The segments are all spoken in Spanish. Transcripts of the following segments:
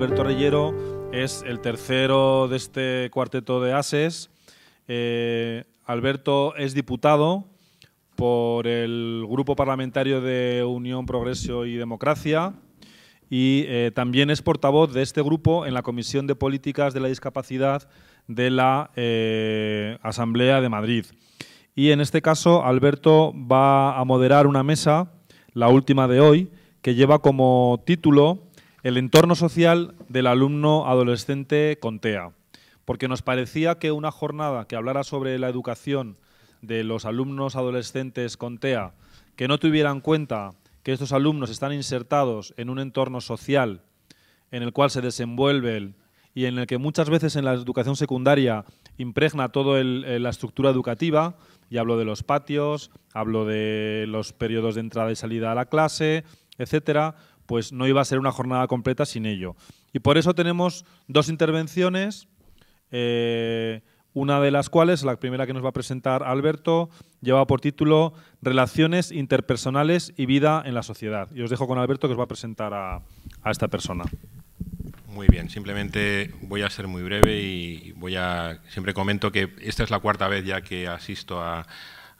Alberto Reyero es el tercero de este cuarteto de ases. Eh, Alberto es diputado por el Grupo Parlamentario de Unión, Progreso y Democracia y eh, también es portavoz de este grupo en la Comisión de Políticas de la Discapacidad de la eh, Asamblea de Madrid. Y en este caso, Alberto va a moderar una mesa, la última de hoy, que lleva como título el entorno social del alumno adolescente con TEA, porque nos parecía que una jornada que hablara sobre la educación de los alumnos adolescentes con TEA, que no tuvieran cuenta que estos alumnos están insertados en un entorno social en el cual se desenvuelven y en el que muchas veces en la educación secundaria impregna toda eh, la estructura educativa, y hablo de los patios, hablo de los periodos de entrada y salida a la clase, etcétera, pues no iba a ser una jornada completa sin ello. Y por eso tenemos dos intervenciones, eh, una de las cuales, la primera que nos va a presentar Alberto, lleva por título Relaciones interpersonales y vida en la sociedad. Y os dejo con Alberto que os va a presentar a, a esta persona. Muy bien, simplemente voy a ser muy breve y voy a siempre comento que esta es la cuarta vez ya que asisto a,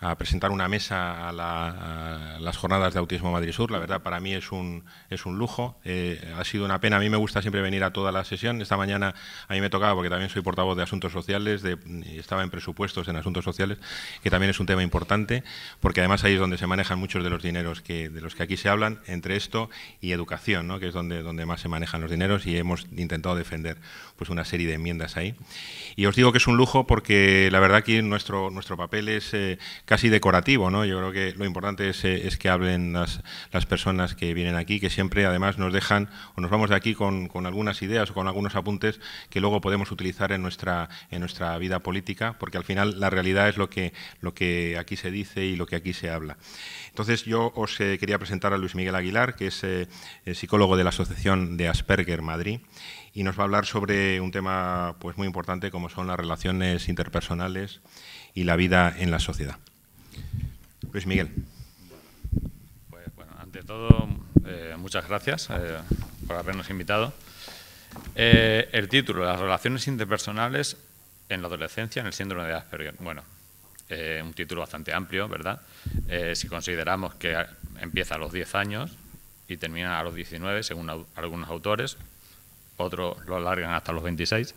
a presentar una mesa a, las jornadas de Autismo Madrid Sur. La verdad, para mí es un, es un lujo. Eh, ha sido una pena. A mí me gusta siempre venir a toda la sesión. Esta mañana a mí me tocaba, porque también soy portavoz de Asuntos Sociales, estaba en presupuestos en Asuntos Sociales, que también es un tema importante, porque además ahí es donde se manejan muchos de los dineros que, de los que aquí se hablan, entre esto y educación, que es donde, donde más se manejan los dineros y hemos intentado defender pues, una serie de enmiendas ahí. Y os digo que es un lujo porque la verdad que nuestro, nuestro papel es... Eh, casi decorativo, ¿no? Yo creo que lo importante es, eh, que hablen las, personas que vienen aquí, que siempre además nos dejan o nos vamos de aquí con, algunas ideas o con algunos apuntes que luego podemos utilizar en nuestra, vida política, porque al final la realidad es lo que, aquí se dice y lo que aquí se habla. Entonces yo os eh, quería presentar a Luis Miguel Aguilar, que es eh, psicólogo de la Asociación de Asperger Madrid y nos va a hablar sobre un tema pues muy importante como son las relaciones interpersonales y la vida en la sociedad. Luis Miguel. Pues, bueno, ante todo, eh, muchas gracias eh, por habernos invitado. Eh, el título, las relaciones interpersonales en la adolescencia en el síndrome de Asperger. Bueno, un título bastante amplio, ¿verdad? si consideramos que empieza a los 10 años y termina a los 19, según algunos autores, otros lo alargan hasta los 26.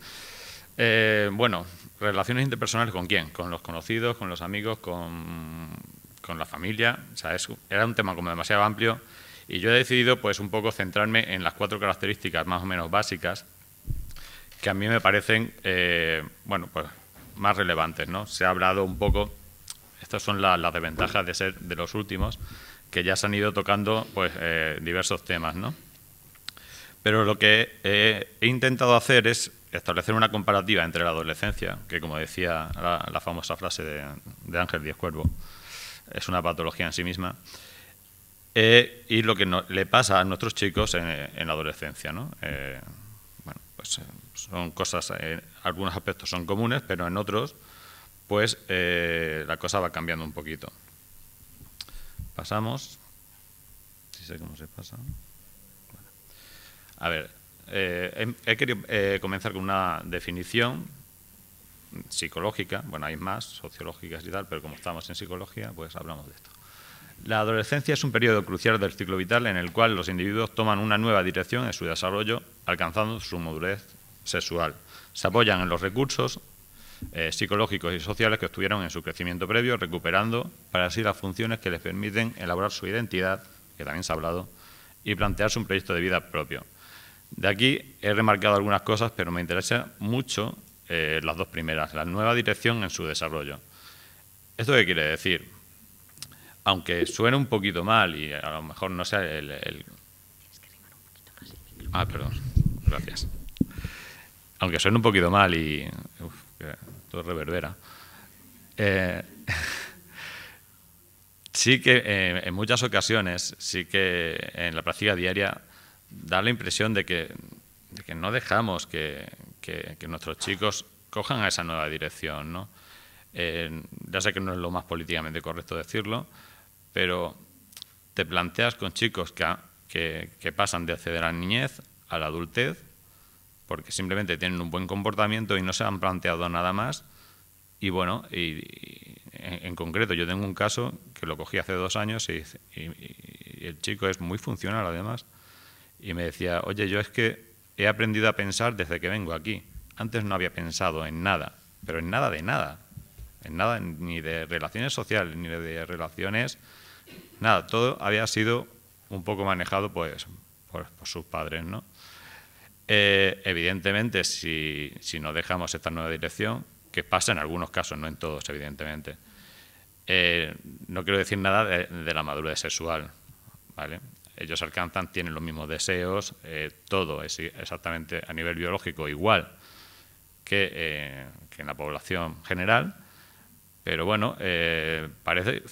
Eh, bueno, relaciones interpersonales con quién, con los conocidos, con los amigos, con, la familia. O sea, era un tema como demasiado amplio y yo he decidido pues un poco centrarme en las cuatro características más o menos básicas que a mí me parecen, eh, bueno, pues más relevantes, ¿no? Se ha hablado un poco, estas son las desventajas de ser de los últimos, que ya se han ido tocando pues eh, diversos temas, ¿no? Pero lo que he intentado hacer es establecer una comparativa entre la adolescencia, que como decía la, famosa frase de, Ángel Díez Cuervo, es una patología en sí misma, eh, y lo que le pasa a nuestros chicos en, la adolescencia. ¿no? Eh, bueno, pues eh, son cosas, en algunos aspectos son comunes, pero en otros, pues la cosa va cambiando un poquito. Pasamos. Si sé cómo se pasa. A ver, eh, em, he, querido eh, comenzar con una definición psicológica, bueno, hay más, sociológicas y tal, pero como estamos en psicología, pues hablamos de esto. La adolescencia es un periodo crucial del ciclo vital en el cual los individuos toman una nueva dirección en su desarrollo, alcanzando su madurez sexual. Se apoyan en los recursos eh, psicológicos y sociales que estuvieron en su crecimiento previo, recuperando para así las funciones que les permiten elaborar su identidad, que también se ha hablado, y plantearse un proyecto de vida propio. De aquí he remarcado algunas cosas, pero me interesan mucho eh, las dos primeras, la nueva dirección en su desarrollo. ¿Esto qué quiere decir? Aunque suene un poquito mal y a lo mejor no sea el... el... Ah, perdón, gracias. Aunque suene un poquito mal y... Uf, todo reverbera. Eh, sí que eh, en muchas ocasiones, sí que en la práctica diaria da la impresión de que, no dejamos que, nuestros chicos cojan a esa nueva dirección. Eh, ya sé que no es lo más políticamente correcto decirlo, pero te planteas con chicos que, pasan de acceder a la niñez a la adultez, porque simplemente tienen un buen comportamiento y no se han planteado nada más. Y bueno, en, concreto yo tengo un caso que lo cogí hace dos años y el chico es muy funcional además y me decía, oye, yo es que he aprendido a pensar desde que vengo aquí. Antes no había pensado en nada, pero en nada de nada. En nada ni de relaciones sociales, ni de relaciones, nada. Todo había sido un poco manejado pues, por, sus padres, ¿no? Eh, evidentemente, si, si no dejamos esta nueva dirección, que pasa en algunos casos, no en todos, evidentemente, eh, no quiero decir nada de, de la madurez sexual, ¿vale? ellos alcanzan, tienen los mismos deseos, eh, todo es exactamente a nivel biológico igual que, eh, en la población general, pero bueno, eh, parece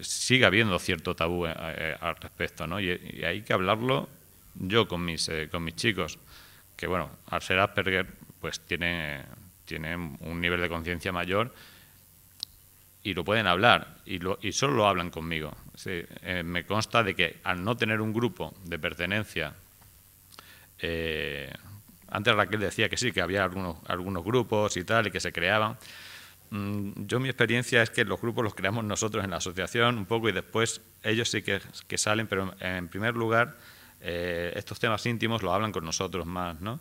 sigue habiendo cierto tabú eh, eh, al respecto, ¿no? Y, hay que hablarlo yo con mis, con mis chicos, que bueno, al ser Asperger, pues tiene tienen un nivel de conciencia mayor y lo pueden hablar y, solo lo hablan conmigo. Eh, me consta de que al no tener un grupo de pertenencia, eh, antes Raquel decía que sí, que había algunos, algunos grupos y tal, y que se creaban. Mm, yo mi experiencia es que los grupos los creamos nosotros en la asociación un poco y después ellos sí que, salen, pero en primer lugar eh, estos temas íntimos los hablan con nosotros más, ¿no?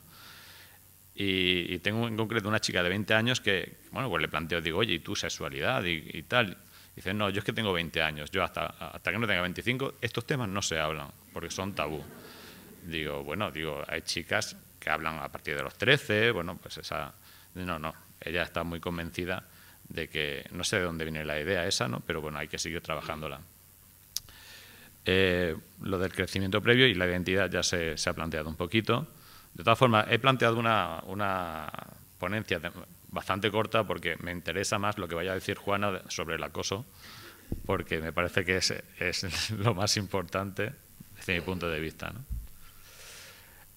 Y, tengo en concreto una chica de 20 años que, bueno, pues le planteo, digo, oye, ¿y tu sexualidad y, tal? dice, no, yo es que tengo 20 años, yo hasta, hasta que no tenga 25, estos temas no se hablan, porque son tabú. Digo, bueno, digo, hay chicas que hablan a partir de los 13, bueno, pues esa... No, no, ella está muy convencida de que, no sé de dónde viene la idea esa, ¿no? pero bueno, hay que seguir trabajándola. Eh, lo del crecimiento previo y la identidad ya se ha planteado un poquito. De todas formas, he planteado una, ponencia bastante corta porque me interesa más lo que vaya a decir Juana sobre el acoso, porque me parece que es, es lo más importante desde mi punto de vista.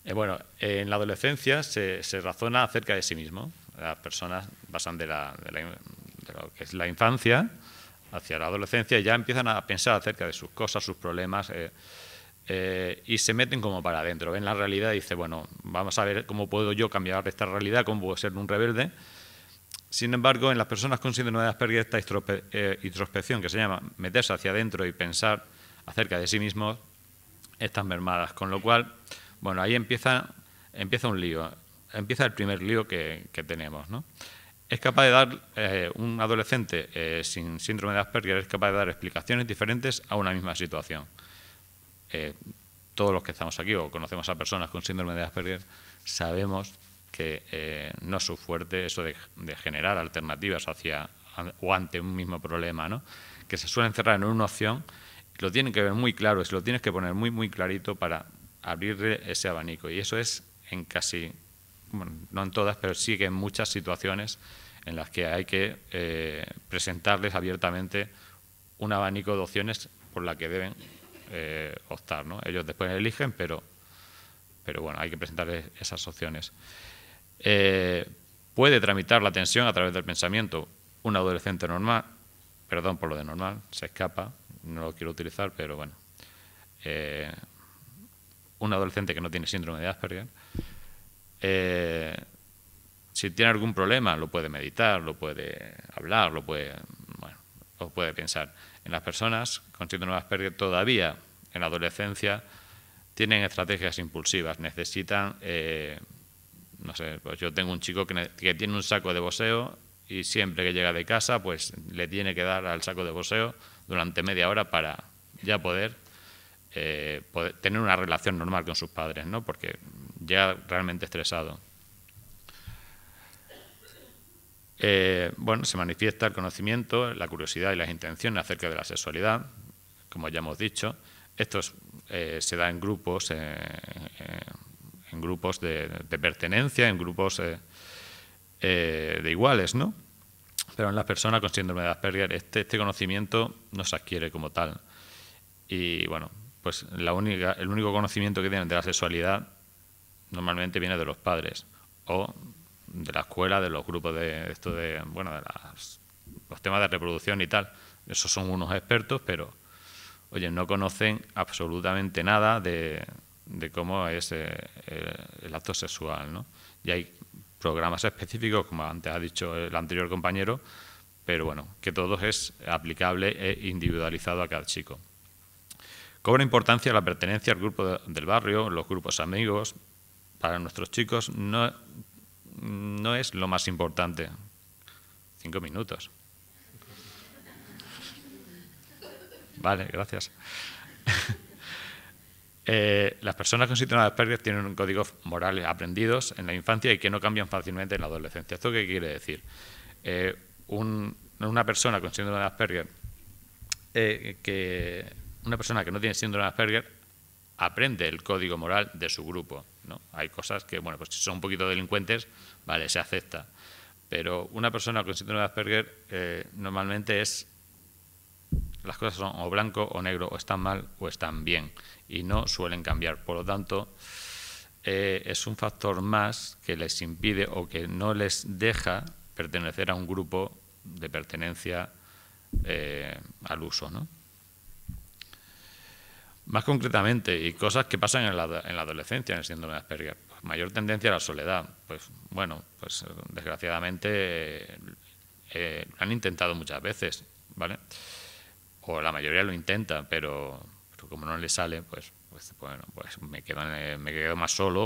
Eh, bueno, en la adolescencia se, razona acerca de sí mismo. Las personas pasan de, la, de, lo que es la infancia hacia la adolescencia y ya empiezan a pensar acerca de sus cosas, sus problemas. Eh, eh, y se meten como para adentro, ven la realidad y dicen, bueno, vamos a ver cómo puedo yo cambiar esta realidad, cómo puedo ser un rebelde. Sin embargo, en las personas con síndrome de Asperger esta eh, introspección, que se llama meterse hacia adentro y pensar acerca de sí mismos, están mermadas. Con lo cual, bueno, ahí empieza, empieza un lío, empieza el primer lío que, tenemos. Es capaz de dar, eh, un adolescente sin síndrome de Asperger es capaz de dar explicaciones diferentes a una misma situación eh, todos los que estamos aquí o conocemos a personas con síndrome de Asperger, sabemos que eh, no es su fuerte eso de, generar alternativas hacia o ante un mismo problema, ¿no? que se suelen cerrar en una opción, lo tienen que ver muy claro, se lo tienes que poner muy, muy clarito para abrirle ese abanico. Y eso es en casi, bueno, no en todas, pero sí que en muchas situaciones en las que hay que eh, presentarles abiertamente un abanico de opciones por la que deben eh, optar. ¿no? Ellos después eligen, pero, pero bueno, hay que presentarles esas opciones. Eh, puede tramitar la tensión a través del pensamiento un adolescente normal, perdón por lo de normal, se escapa, no lo quiero utilizar, pero bueno. Eh, un adolescente que no tiene síndrome de Asperger, eh, si tiene algún problema, lo puede meditar, lo puede hablar, lo puede puede pensar. En las personas con síndrome de Asperger todavía en la adolescencia tienen estrategias impulsivas, necesitan, eh, no sé, pues yo tengo un chico que, tiene un saco de boseo y siempre que llega de casa, pues le tiene que dar al saco de boseo durante media hora para ya eh, poder, tener una relación normal con sus padres, ¿no? Porque ya realmente estresado. Eh, bueno, se manifiesta el conocimiento, la curiosidad y las intenciones acerca de la sexualidad, como ya hemos dicho. Esto eh, se da en grupos, eh, en grupos de, pertenencia, en grupos de iguales, ¿no? Pero en las personas con síndrome de Asperger este, este conocimiento no se adquiere como tal. Y bueno, pues el único conocimiento que tienen de la sexualidad normalmente viene de los padres o de la escuela, de los grupos de esto de, bueno, de los temas de reproducción y tal. Esos son unos expertos, pero, oye, no conocen absolutamente nada de, cómo es eh, eh, el, acto sexual, ¿no? Y hay programas específicos, como antes ha dicho el anterior compañero, pero bueno, que todo es aplicable e individualizado a cada chico. Cobra importancia la pertenencia al grupo del barrio, los grupos amigos. Para nuestros chicos no no es lo más importante. Cinco minutos. Vale, gracias. Eh, las personas con síndrome de Asperger tienen códigos morales aprendidos en la infancia y que no cambian fácilmente en la adolescencia. ¿Esto qué quiere decir? Eh, una persona con síndrome de Asperger eh, que una persona que no tiene síndrome de Asperger aprende el código moral de su grupo ¿no? Hay cosas que, bueno, pues si son un poquito delincuentes, vale, se acepta. Pero una persona con síndrome de Asperger eh, normalmente es, las cosas son o blanco o negro, o están mal o están bien, y no suelen cambiar. Por lo tanto, eh, es un factor más que les impide o que no les deja pertenecer a un grupo de pertenencia eh, al uso, ¿no? Más concretamente, y cosas que pasan en la, en la adolescencia, en el síndrome de Asperger. Pues, mayor tendencia a la soledad. Pues bueno, pues desgraciadamente eh, han intentado muchas veces, ¿vale? O la mayoría lo intenta, pero, como no le sale, pues, pues bueno, pues me quedo, me quedo más solo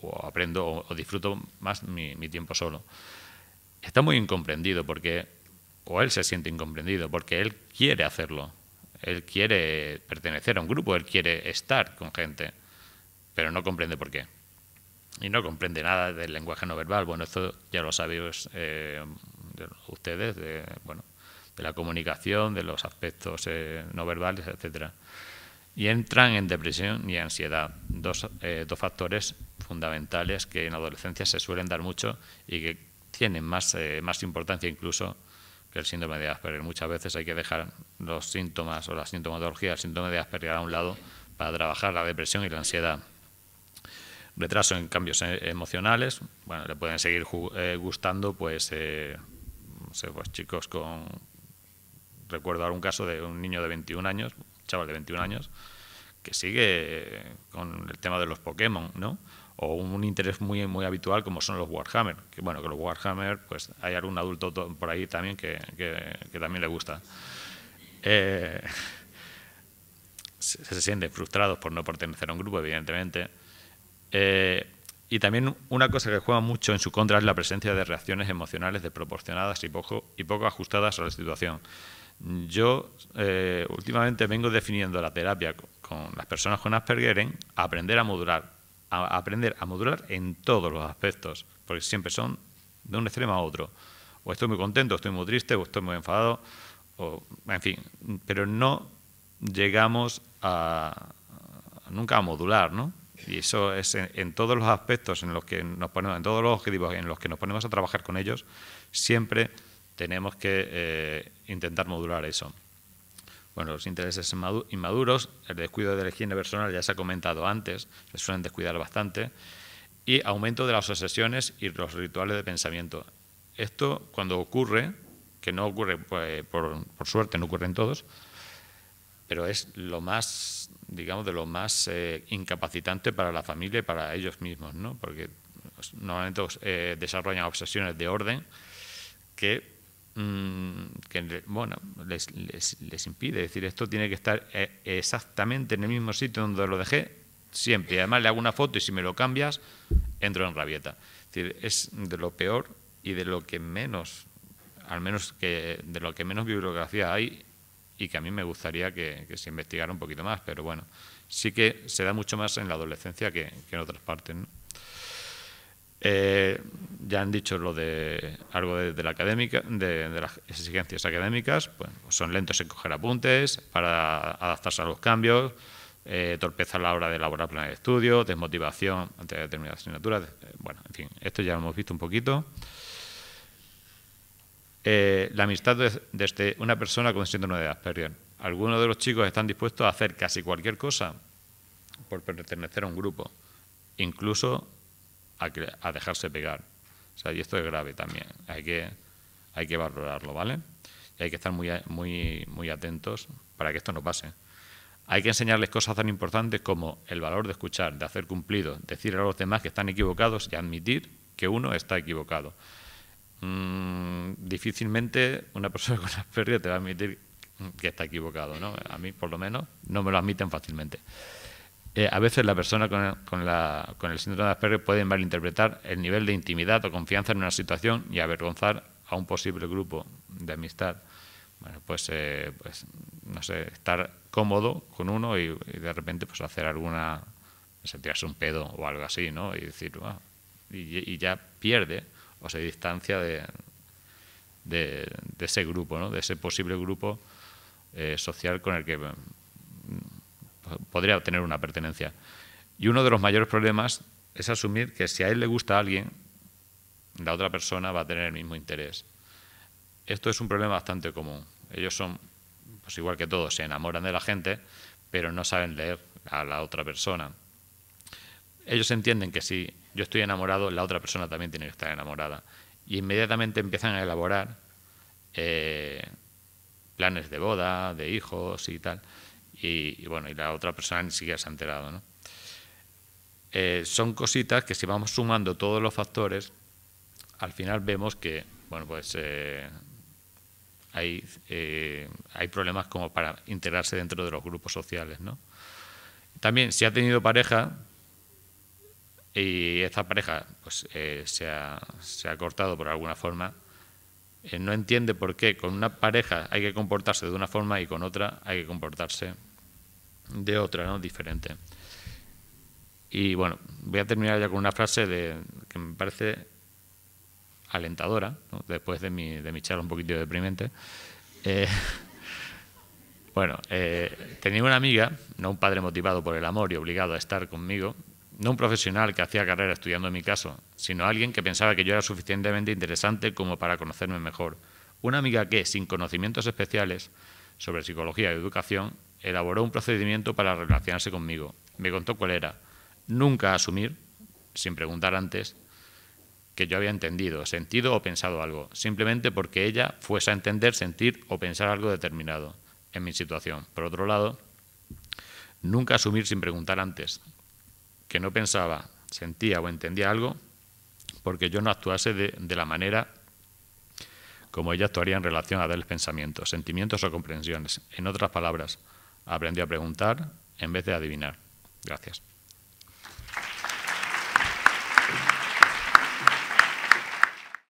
o, aprendo o, disfruto más mi, mi tiempo solo. Está muy incomprendido porque, o él se siente incomprendido porque él quiere hacerlo, él quiere pertenecer a un grupo, él quiere estar con gente, pero no comprende por qué. Y no comprende nada del lenguaje no verbal. Bueno, esto ya lo sabéis eh, ustedes, de, bueno, de la comunicación, de los aspectos eh, no verbales, etcétera. Y entran en depresión y ansiedad, dos, eh, dos factores fundamentales que en adolescencia se suelen dar mucho y que tienen más, más importancia incluso que el síndrome de Asperger. Muchas veces hay que dejar los síntomas o la sintomatología el síndrome de Asperger a un lado para trabajar la depresión y la ansiedad. Retraso en cambios e-, emocionales, bueno, le pueden seguir eh, gustando, pues, eh, no sé, pues chicos con... Recuerdo algún caso de un niño de 21 años, un chaval de 21 años, que sigue con el tema de los Pokémon, ¿no? o un interés muy, muy habitual como son los Warhammer. Que bueno, que los Warhammer, pues hay algún adulto por ahí también que, también le gusta. Eh, se, sienten frustrados por no pertenecer a un grupo, evidentemente. Eh, y también una cosa que juega mucho en su contra es la presencia de reacciones emocionales desproporcionadas y poco, y poco ajustadas a la situación. Yo eh, últimamente vengo definiendo la terapia con las personas con Asperger en aprender a modular a aprender a modular en todos los aspectos, porque siempre son de un extremo a otro. O estoy muy contento, o estoy muy triste, o estoy muy enfadado, o, en fin, pero no llegamos a, nunca a modular, ¿no? Y eso es en, todos los aspectos en los que nos ponemos, en todos los objetivos en los que nos ponemos a trabajar con ellos, siempre tenemos que eh, intentar modular eso. Bueno, los intereses inmaduros, el descuido de la higiene personal ya se ha comentado antes, se suelen descuidar bastante, y aumento de las obsesiones y los rituales de pensamiento. Esto cuando ocurre, que no ocurre, pues, por, suerte no ocurren todos, pero es lo más, digamos, de lo más eh, incapacitante para la familia y para ellos mismos, ¿no? Porque pues, normalmente eh, desarrollan obsesiones de orden que Mm, que bueno, les, les, impide. decir, esto tiene que estar eh, exactamente en el mismo sitio donde lo dejé siempre. Y además le hago una foto y si me lo cambias, entro en rabieta. Es decir, es de lo peor y de lo que menos, al menos que de lo que menos bibliografía hay y que a mí me gustaría que, se investigara un poquito más, pero bueno, sí que se da mucho más en la adolescencia que, que en otras partes. Eh, ya han dicho lo de algo de, la académica, de, las exigencias académicas, pues son lentos en coger apuntes para adaptarse a los cambios, eh, torpeza a la hora de elaborar planes de estudio, desmotivación ante determinadas asignaturas. Eh, bueno, en fin, esto ya lo hemos visto un poquito. la amistad desde este, una persona con síndrome de Asperger. Algunos de los chicos están dispuestos a hacer casi cualquier cosa por pertenecer a un grupo, incluso a, dejarse pegar. O sea, y esto es grave también. Hay que, hay que valorarlo, ¿vale? Y hay que estar muy, muy, muy atentos para que esto no pase. Hay que enseñarles cosas tan importantes como el valor de escuchar, de hacer cumplido, decir a los demás que están equivocados y admitir que uno está equivocado. Mm, difícilmente una persona con pérdida te va a admitir que está equivocado, A mí, por lo menos, no me lo admiten fácilmente. Eh, a veces la persona con, el, la, con el síndrome de Asperger puede malinterpretar el nivel de intimidad o confianza en una situación y avergonzar a un posible grupo de amistad. Bueno, pues, eh, pues no sé, estar cómodo con uno y, de repente pues hacer alguna, sentirse un pedo o algo así, ¿no? Y decir, y, ya pierde o se distancia de, ese grupo, ¿no? De ese posible grupo eh, social con el que podría tener una pertenencia. Y uno de los mayores problemas es asumir que si a él le gusta a alguien, la otra persona va a tener el mismo interés. Esto es un problema bastante común. Ellos son, pues igual que todos, se enamoran de la gente, pero no saben leer a la otra persona. Ellos entienden que si yo estoy enamorado, la otra persona también tiene que estar enamorada. Y inmediatamente empiezan a elaborar eh, planes de boda, de hijos y tal y, bueno, y la otra persona ni siquiera se ha enterado. ¿no? Eh, son cositas que si vamos sumando todos los factores, al final vemos que bueno, pues, eh, eh, hay, problemas como para integrarse dentro de los grupos sociales. ¿no? También si ha tenido pareja y esta pareja pues, se ha, se, ha, cortado por alguna forma, no entiende por qué con una pareja hay que comportarse de una forma y con otra hay que comportarse de otra, ¿no? Diferente. Y bueno, voy a terminar ya con una frase de, que me parece alentadora, después de mi, charla un poquito deprimente. Eh, bueno, eh, tenía una amiga, no un padre motivado por el amor y obligado a estar conmigo, no un profesional que hacía carrera estudiando en mi caso, sino alguien que pensaba que yo era suficientemente interesante como para conocerme mejor. Una amiga que, sin conocimientos especiales sobre psicología y educación, elaboró un procedimiento para relacionarse conmigo. Me contó cuál era. Nunca asumir, sin preguntar antes, que yo había entendido, sentido o pensado algo, simplemente porque ella fuese a entender, sentir o pensar algo determinado en mi situación. Por otro lado, nunca asumir sin preguntar antes que no pensaba, sentía o entendía algo porque yo no actuase de, la manera como ella actuaría en relación a darles pensamientos, sentimientos o comprensiones. En otras palabras, Aprendí a preguntar en vez de adivinar. Gracias.